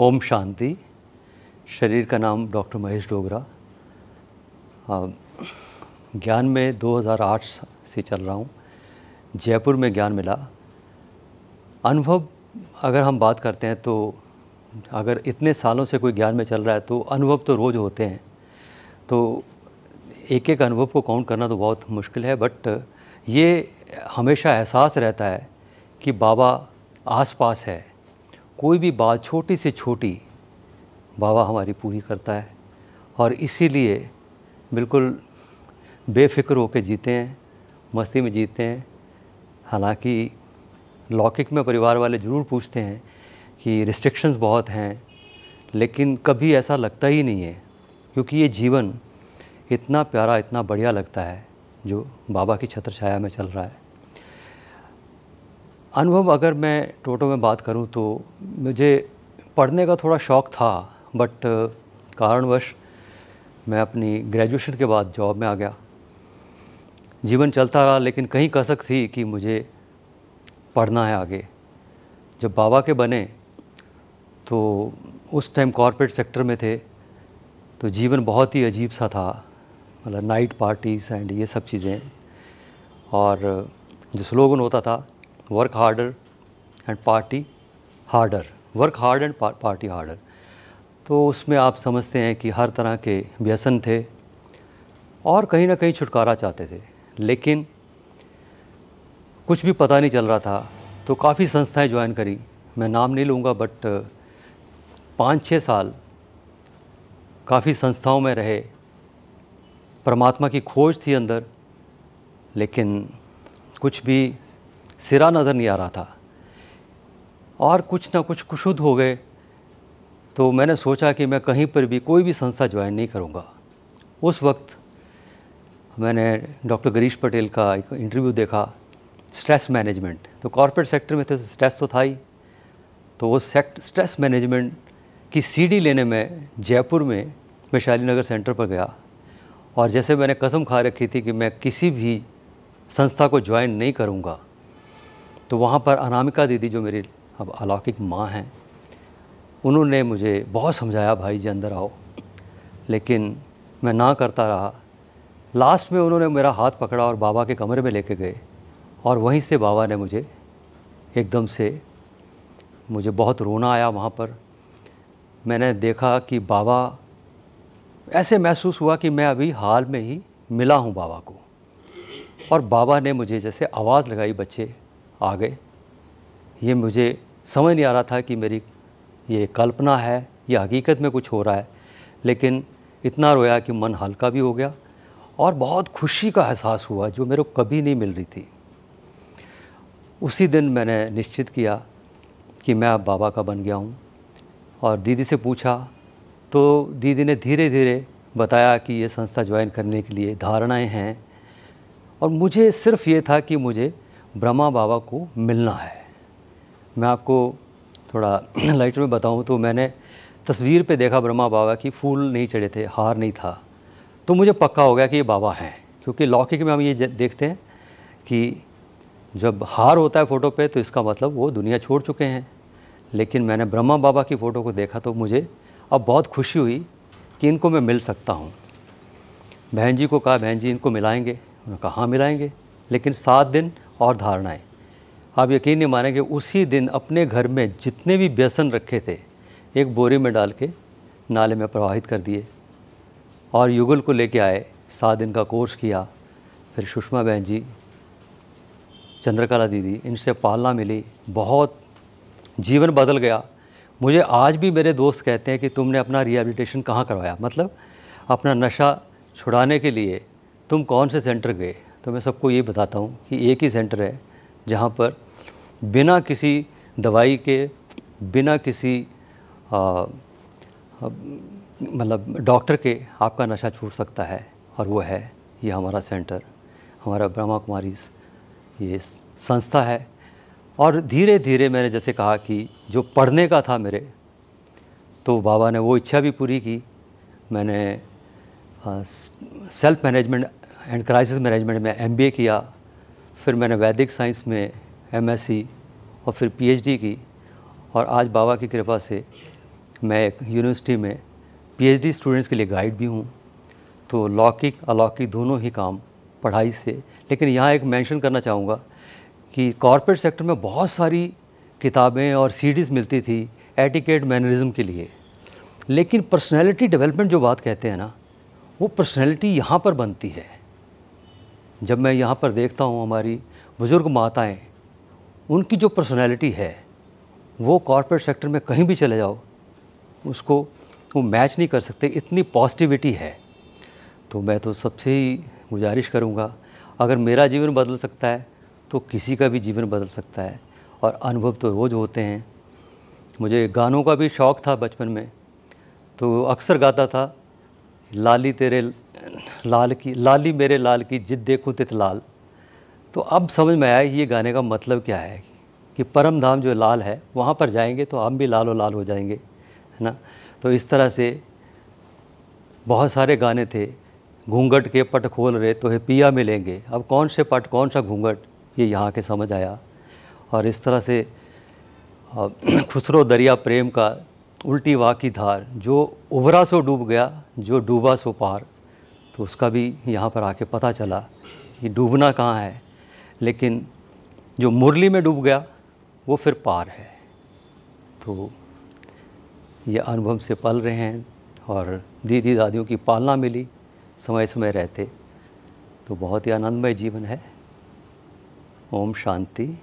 ओम शांति शरीर का नाम डॉक्टर महेश डोगरा ज्ञान में 2008 से चल रहा हूँ जयपुर में ज्ञान मिला अनुभव अगर हम बात करते हैं तो अगर इतने सालों से कोई ज्ञान में चल रहा है तो अनुभव तो रोज़ होते हैं तो एक एक अनुभव को काउंट करना तो बहुत मुश्किल है बट ये हमेशा एहसास रहता है कि बाबा आसपास है कोई भी बात छोटी से छोटी बाबा हमारी पूरी करता है और इसीलिए बिल्कुल बेफिक्र होकर जीते हैं मस्ती में जीते हैं हालांकि लौकिक में परिवार वाले ज़रूर पूछते हैं कि रिस्ट्रिक्शंस बहुत हैं लेकिन कभी ऐसा लगता ही नहीं है क्योंकि ये जीवन इतना प्यारा इतना बढ़िया लगता है जो बाबा की छत्र छाया में चल रहा है अनुभव अगर मैं टोटो में बात करूं तो मुझे पढ़ने का थोड़ा शौक़ था बट कारणवश मैं अपनी ग्रेजुएशन के बाद जॉब में आ गया जीवन चलता रहा लेकिन कहीं कसक थी कि मुझे पढ़ना है आगे जब बाबा के बने तो उस टाइम कॉरपोरेट सेक्टर में थे तो जीवन बहुत ही अजीब सा था मतलब नाइट पार्टीज एंड ये सब चीज़ें और जो स्लोगन होता था work harder and party harder work hard and party harder तो उसमें आप समझते हैं कि हर तरह के व्यसन थे और कहीं ना कहीं छुटकारा चाहते थे लेकिन कुछ भी पता नहीं चल रहा था तो काफ़ी संस्थाएं ज्वाइन करी मैं नाम नहीं लूँगा बट पाँच छः साल काफ़ी संस्थाओं में रहे परमात्मा की खोज थी अंदर लेकिन कुछ भी सिरा नज़र नहीं आ रहा था और कुछ ना कुछ कुशुद हो गए तो मैंने सोचा कि मैं कहीं पर भी कोई भी संस्था ज्वाइन नहीं करूँगा उस वक्त मैंने डॉक्टर गरीश पटेल का एक इंटरव्यू देखा स्ट्रेस मैनेजमेंट तो कॉरपोरेट सेक्टर में तो स्ट्रेस तो था ही तो वो सेक्ट स्ट्रेस मैनेजमेंट की सीडी लेने में जयपुर में मैं नगर सेंटर पर गया और जैसे मैंने कसम खा रखी थी कि मैं किसी भी संस्था को ज्वाइन नहीं करूँगा तो वहाँ पर अनामिका दीदी जो मेरी अब अलौकिक माँ हैं उन्होंने मुझे बहुत समझाया भाई जी अंदर आओ लेकिन मैं ना करता रहा लास्ट में उन्होंने मेरा हाथ पकड़ा और बाबा के कमरे में लेके गए और वहीं से बाबा ने मुझे एकदम से मुझे बहुत रोना आया वहाँ पर मैंने देखा कि बाबा ऐसे महसूस हुआ कि मैं अभी हाल में ही मिला हूँ बाबा को और बाबा ने मुझे जैसे आवाज़ लगाई बच्चे आ गए ये मुझे समझ नहीं आ रहा था कि मेरी ये कल्पना है ये हकीकत में कुछ हो रहा है लेकिन इतना रोया कि मन हल्का भी हो गया और बहुत खुशी का एहसास हुआ जो मेरे को कभी नहीं मिल रही थी उसी दिन मैंने निश्चित किया कि मैं अब बाबा का बन गया हूँ और दीदी से पूछा तो दीदी ने धीरे धीरे बताया कि ये संस्था ज्वाइन करने के लिए धारणाएं हैं और मुझे सिर्फ ये था कि मुझे ब्रह्मा बाबा को मिलना है मैं आपको थोड़ा लाइट में बताऊं तो मैंने तस्वीर पे देखा ब्रह्मा बाबा की फूल नहीं चढ़े थे हार नहीं था तो मुझे पक्का हो गया कि ये बाबा हैं क्योंकि लौकिक में हम ये देखते हैं कि जब हार होता है फ़ोटो पे तो इसका मतलब वो दुनिया छोड़ चुके हैं लेकिन मैंने ब्रह्मा बाबा की फ़ोटो को देखा तो मुझे अब बहुत खुशी हुई कि इनको मैं मिल सकता हूँ बहन जी को कहा बहन जी इनको मिलाएंगे उन्होंने कहा हाँ मिलाएंगे लेकिन सात दिन और धारणाएं आप यकीन नहीं मानेंगे उसी दिन अपने घर में जितने भी बेसन रखे थे एक बोरी में डाल के नाले में प्रवाहित कर दिए और युगल को लेके आए सात दिन का कोर्स किया फिर सुषमा बहन जी चंद्रकला दीदी इनसे पालना मिली बहुत जीवन बदल गया मुझे आज भी मेरे दोस्त कहते हैं कि तुमने अपना रिहेबिलिटेशन कहाँ करवाया मतलब अपना नशा छुड़ाने के लिए तुम कौन से सेंटर गए तो मैं सबको ये बताता हूँ कि एक ही सेंटर है जहाँ पर बिना किसी दवाई के बिना किसी मतलब डॉक्टर के आपका नशा छूट सकता है और वो है ये हमारा सेंटर हमारा ब्रह्मा कुमारी ये संस्था है और धीरे धीरे मैंने जैसे कहा कि जो पढ़ने का था मेरे तो बाबा ने वो इच्छा भी पूरी की मैंने self management and crisis management में एम किया फिर मैंने वैदिक साइंस में एम और फिर पी की और आज बाबा की कृपा से मैं एक यूनिवर्सिटी में पीएचडी स्टूडेंट्स के लिए गाइड भी हूँ तो लौकिक अलौकिक दोनों ही काम पढ़ाई से लेकिन यहाँ एक मेंशन करना चाहूँगा कि कॉरपोरेट सेक्टर में बहुत सारी किताबें और सीडीज़ मिलती थी एटिकेट मैनरिज्म के लिए लेकिन पर्सनैलिटी डेवलपमेंट जो बात कहते हैं ना वो पर्सनैलिटी यहाँ पर बनती है जब मैं यहाँ पर देखता हूँ हमारी बुज़ुर्ग माताएं उनकी जो पर्सनैलिटी है वो कॉरपोरेट सेक्टर में कहीं भी चले जाओ उसको वो मैच नहीं कर सकते इतनी पॉजिटिविटी है तो मैं तो सबसे ही गुजारिश करूँगा अगर मेरा जीवन बदल सकता है तो किसी का भी जीवन बदल सकता है और अनुभव तो रोज़ होते हैं मुझे गानों का भी शौक़ था बचपन में तो अक्सर गाता था लाली तेरे लाल की लाली मेरे लाल की जिद देखो तित लाल तो अब समझ में आया ये गाने का मतलब क्या है कि परम धाम जो लाल है वहाँ पर जाएंगे तो हम भी और लाल हो जाएंगे है ना तो इस तरह से बहुत सारे गाने थे घूंघट के पट खोल रहे तो है पिया मिलेंगे अब कौन से पट कौन सा घूंघट ये यहाँ के समझ आया और इस तरह से खुसरो दरिया प्रेम का उल्टी वाह की धार जो उबरा सो डूब गया जो डूबा सो पार तो उसका भी यहाँ पर आके पता चला कि डूबना कहाँ है लेकिन जो मुरली में डूब गया वो फिर पार है तो ये अनुभव से पल रहे हैं और दीदी दादियों की पालना मिली समय समय रहते तो बहुत ही आनंदमय जीवन है ओम शांति